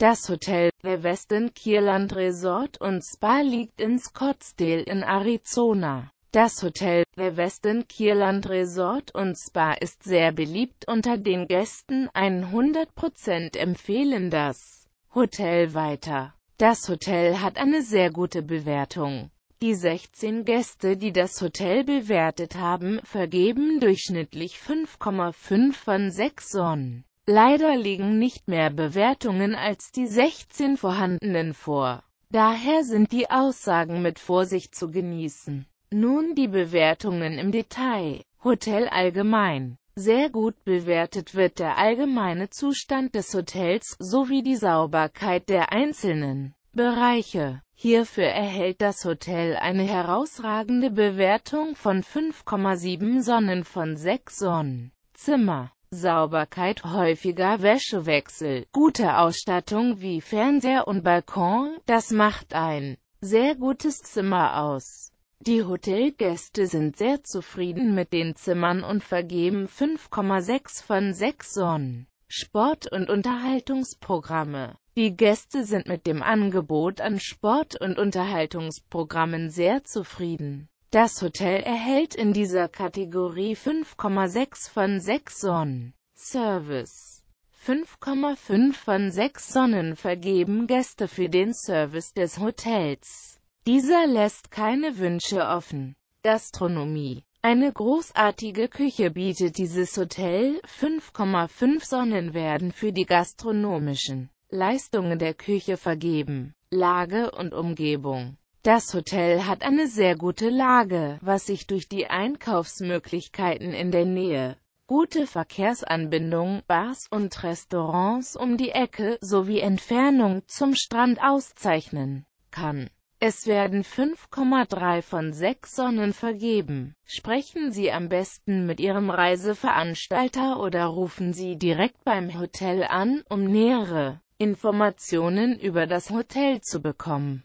Das Hotel The Westin Kierland Resort und Spa liegt in Scottsdale in Arizona. Das Hotel The Westin Kierland Resort und Spa ist sehr beliebt unter den Gästen, 100% empfehlen das Hotel weiter. Das Hotel hat eine sehr gute Bewertung. Die 16 Gäste, die das Hotel bewertet haben, vergeben durchschnittlich 5,5 von 6 Sonnen. Leider liegen nicht mehr Bewertungen als die 16 vorhandenen vor. Daher sind die Aussagen mit Vorsicht zu genießen. Nun die Bewertungen im Detail. Hotel allgemein. Sehr gut bewertet wird der allgemeine Zustand des Hotels sowie die Sauberkeit der einzelnen Bereiche. Hierfür erhält das Hotel eine herausragende Bewertung von 5,7 Sonnen von 6 Sonnen. Zimmer. Sauberkeit, häufiger Wäschewechsel, gute Ausstattung wie Fernseher und Balkon, das macht ein sehr gutes Zimmer aus. Die Hotelgäste sind sehr zufrieden mit den Zimmern und vergeben 5,6 von 6 Sonnen. Sport- und Unterhaltungsprogramme Die Gäste sind mit dem Angebot an Sport- und Unterhaltungsprogrammen sehr zufrieden. Das Hotel erhält in dieser Kategorie 5,6 von 6 Sonnen. Service 5,5 von 6 Sonnen vergeben Gäste für den Service des Hotels. Dieser lässt keine Wünsche offen. Gastronomie eine großartige Küche bietet dieses Hotel, 5,5 Sonnen werden für die gastronomischen Leistungen der Küche vergeben. Lage und Umgebung das Hotel hat eine sehr gute Lage, was sich durch die Einkaufsmöglichkeiten in der Nähe, gute Verkehrsanbindung, Bars und Restaurants um die Ecke sowie Entfernung zum Strand auszeichnen kann. Es werden 5,3 von 6 Sonnen vergeben. Sprechen Sie am besten mit Ihrem Reiseveranstalter oder rufen Sie direkt beim Hotel an, um nähere Informationen über das Hotel zu bekommen.